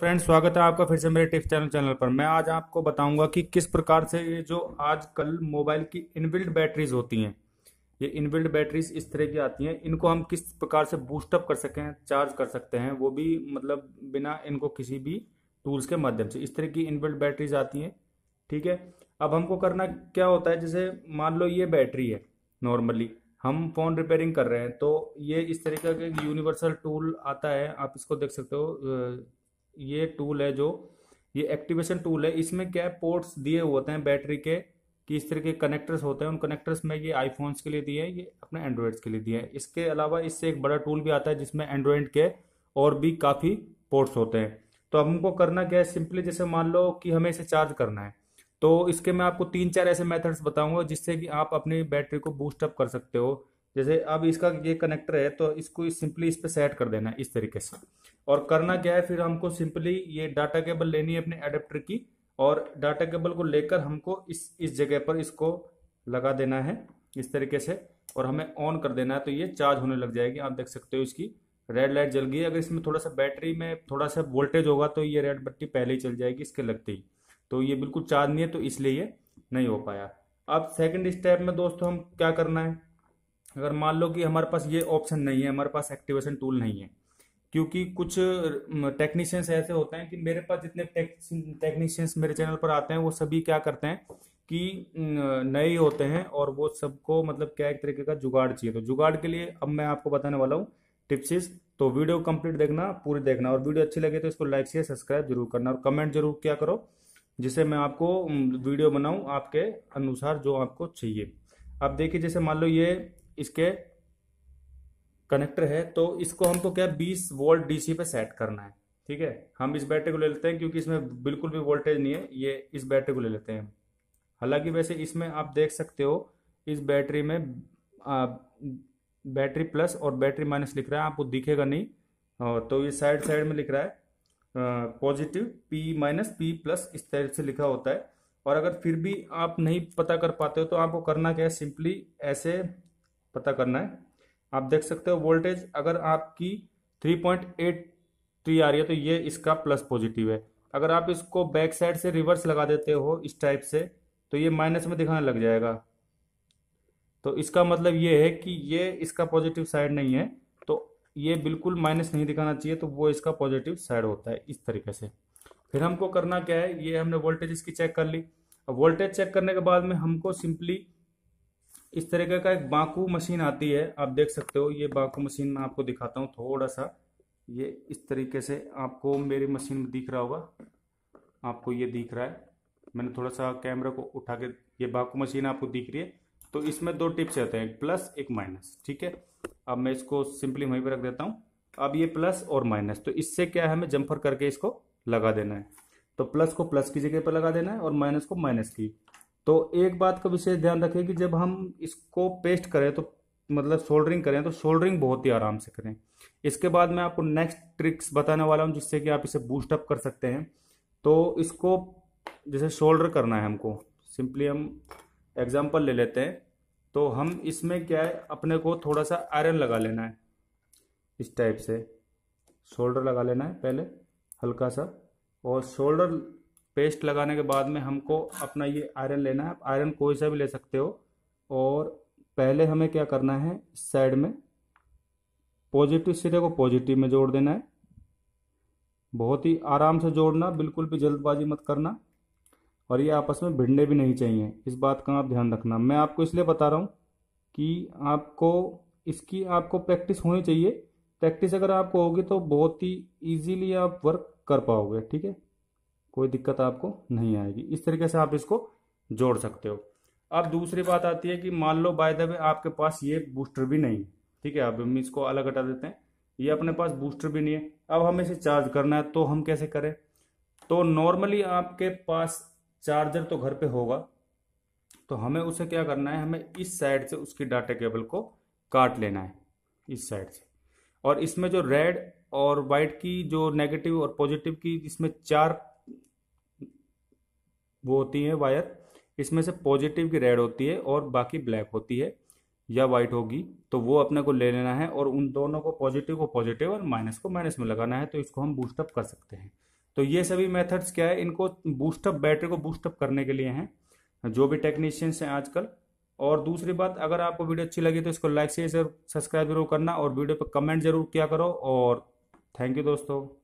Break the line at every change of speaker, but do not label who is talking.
friends स्वागत है आपका फिर से मेरे टिप्स चैनल चैनल पर मैं आज आपको बताऊंगा कि किस प्रकार से ये जो आजकल मोबाइल की इनबिल्ट बैटरीज होती हैं ये इनबिल्ट बैटरीज इस तरह की आती हैं इनको हम किस प्रकार से बूस्टअप कर सकें चार्ज कर सकते हैं वो भी मतलब बिना इनको किसी भी टूल्स के माध्यम से इस तरह की इनबिल्ट बैटरीज आती हैं ठीक है अब हमको करना क्या होता है जैसे मान लो ये बैटरी है नॉर्मली हम फ़ोन रिपेयरिंग कर रहे हैं तो ये इस तरीके का यूनिवर्सल टूल आता है आप इसको देख सकते हो ये टूल है जो ये एक्टिवेशन टूल है इसमें क्या पोर्ट्स दिए होते हैं बैटरी के कि इस तरह के कनेक्टर्स होते हैं उन कनेक्टर्स में ये आईफोन्स के लिए दिए हैं ये अपने एंड्रॉयड्स के लिए दिए हैं इसके अलावा इससे एक बड़ा टूल भी आता है जिसमें एंड्रॉयड के और भी काफ़ी पोर्ट्स होते हैं तो अब हमको करना क्या है सिंपली जैसे मान लो कि हमें इसे चार्ज करना है तो इसके मैं आपको तीन चार ऐसे मेथड्स बताऊंगा जिससे कि आप अपनी बैटरी को बूस्टअप कर सकते हो जैसे अब इसका ये कनेक्टर है तो इसको सिंपली इस पर सेट कर देना है इस तरीके से और करना क्या है फिर हमको सिंपली ये डाटा केबल लेनी है अपने एडेप्टर की और डाटा केबल को लेकर हमको इस इस जगह पर इसको लगा देना है इस तरीके से और हमें ऑन कर देना है तो ये चार्ज होने लग जाएगी आप देख सकते हो इसकी रेड लाइट जल गई अगर इसमें थोड़ा सा बैटरी में थोड़ा सा वोल्टेज होगा तो ये रेड बत्ती पहले ही चल जाएगी इसके लगते ही तो ये बिल्कुल चार्ज नहीं है तो इसलिए ये नहीं हो पाया अब सेकंड स्टेप में दोस्तों हम क्या करना है अगर मान लो कि हमारे पास ये ऑप्शन नहीं है हमारे पास एक्टिवेशन टूल नहीं है क्योंकि कुछ टेक्नीशियंस ऐसे होते हैं कि मेरे पास जितने टेक्नीशियंस मेरे चैनल पर आते हैं वो सभी क्या करते हैं कि नए होते हैं और वो सबको मतलब क्या एक तरीके का जुगाड़ चाहिए तो जुगाड़ के लिए अब मैं आपको बताने वाला हूँ टिप्सिस तो वीडियो कंप्लीट देखना पूरी देखना और वीडियो अच्छी लगे तो इसको लाइक शेयर सब्सक्राइब जरूर करना और कमेंट जरूर क्या करो जिससे मैं आपको वीडियो बनाऊँ आपके अनुसार जो आपको चाहिए अब देखिए जैसे मान लो ये इसके कनेक्टर है तो इसको हमको क्या बीस वोल्ट डीसी पे सेट करना है ठीक है हम इस बैटरी को ले लेते हैं क्योंकि इसमें बिल्कुल भी वोल्टेज नहीं है ये इस बैटरी को ले लेते हैं हालांकि वैसे इसमें आप देख सकते हो इस बैटरी में आ, बैटरी प्लस और बैटरी माइनस लिख रहा है आपको दिखेगा नहीं हाँ, तो ये साइड साइड में लिख रहा है positive P minus P plus इस तरह से लिखा होता है और अगर फिर भी आप नहीं पता कर पाते हो तो आपको करना क्या है सिंपली ऐसे पता करना है आप देख सकते हो वोल्टेज अगर आपकी 3.83 आ रही है तो ये इसका प्लस पॉजिटिव है अगर आप इसको बैक साइड से रिवर्स लगा देते हो इस टाइप से तो ये माइनस में दिखाने लग जाएगा तो इसका मतलब ये है कि ये इसका पॉजिटिव साइड नहीं है तो ये बिल्कुल माइनस नहीं दिखाना चाहिए तो वो इसका पॉजिटिव साइड होता है इस तरीके से फिर हमको करना क्या है ये हमने वोल्टेज इसकी चेक कर ली अब वोल्टेज चेक करने के बाद में हमको सिंपली इस तरीके का एक बांकू मशीन आती है आप देख सकते हो ये बांकू मशीन मैं आपको दिखाता हूँ थोड़ा सा ये इस तरीके से आपको मेरी मशीन में दिख रहा होगा आपको ये दिख रहा है मैंने थोड़ा सा कैमरा को उठा के ये बाकू मशीन आपको दिख रही है तो इसमें दो टिप्स रहते हैं एक प्लस एक माइनस ठीक है अब मैं इसको सिंपली वहीं पर रख देता हूँ अब ये प्लस और माइनस तो इससे क्या है हमें जम्फर करके इसको लगा देना है तो प्लस को प्लस की जगह पर लगा देना है और माइनस को माइनस की तो एक बात का विशेष ध्यान रखें कि जब हम इसको पेस्ट करें तो मतलब शोल्डरिंग करें तो शोल्डरिंग बहुत ही आराम से करें इसके बाद मैं आपको नेक्स्ट ट्रिक्स बताने वाला हूँ जिससे कि आप इसे बूस्टअप कर सकते हैं तो इसको जैसे शोल्डर करना है हमको सिंपली हम एग्जाम्पल ले लेते हैं तो हम इसमें क्या है अपने को थोड़ा सा आयरन लगा लेना है इस टाइप से शोल्डर लगा लेना है पहले हल्का सा और शोल्डर पेस्ट लगाने के बाद में हमको अपना ये आयरन लेना है आप आयरन कोई सा भी ले सकते हो और पहले हमें क्या करना है साइड में पॉजिटिव सिरे को पॉजिटिव में जोड़ देना है बहुत ही आराम से जोड़ना बिल्कुल भी जल्दबाजी मत करना और ये आपस में भिड़ने भी नहीं चाहिए इस बात का आप ध्यान रखना मैं आपको इसलिए बता रहा हूँ कि आपको इसकी आपको प्रैक्टिस होनी चाहिए प्रैक्टिस अगर आपको होगी तो बहुत ही ईजीली आप वर्क कर पाओगे ठीक है कोई दिक्कत आपको नहीं आएगी इस तरीके से आप इसको जोड़ सकते हो अब दूसरी बात आती है कि मान लो बाय द वे आपके पास ये बूस्टर भी नहीं ठीक है अब हम इसको अलग हटा देते हैं ये अपने पास बूस्टर भी नहीं है अब हमें इसे चार्ज करना है तो हम कैसे करें तो नॉर्मली आपके पास चार्जर तो घर पे होगा तो हमें उसे क्या करना है हमें इस साइड से उसकी डाटा केबल को काट लेना है इस साइड से और इसमें जो रेड और वाइट की जो नेगेटिव और पॉजिटिव की इसमें चार वो होती है वायर इसमें से पॉजिटिव की रेड होती है और बाकी ब्लैक होती है या वाइट होगी तो वो अपने को ले लेना है और उन दोनों को पॉजिटिव को पॉजिटिव और माइनस को माइनस में लगाना है तो इसको हम बूस्टअप कर सकते हैं तो ये सभी मेथड्स क्या है इनको बूस्टअप बैटरी को बूस्टअप करने के लिए हैं जो भी टेक्नीशियंस हैं आजकल और दूसरी बात अगर आपको वीडियो अच्छी लगी तो इसको लाइक शेयर सब्सक्राइब जरूर करना और वीडियो पर कमेंट जरूर किया करो और थैंक यू दोस्तों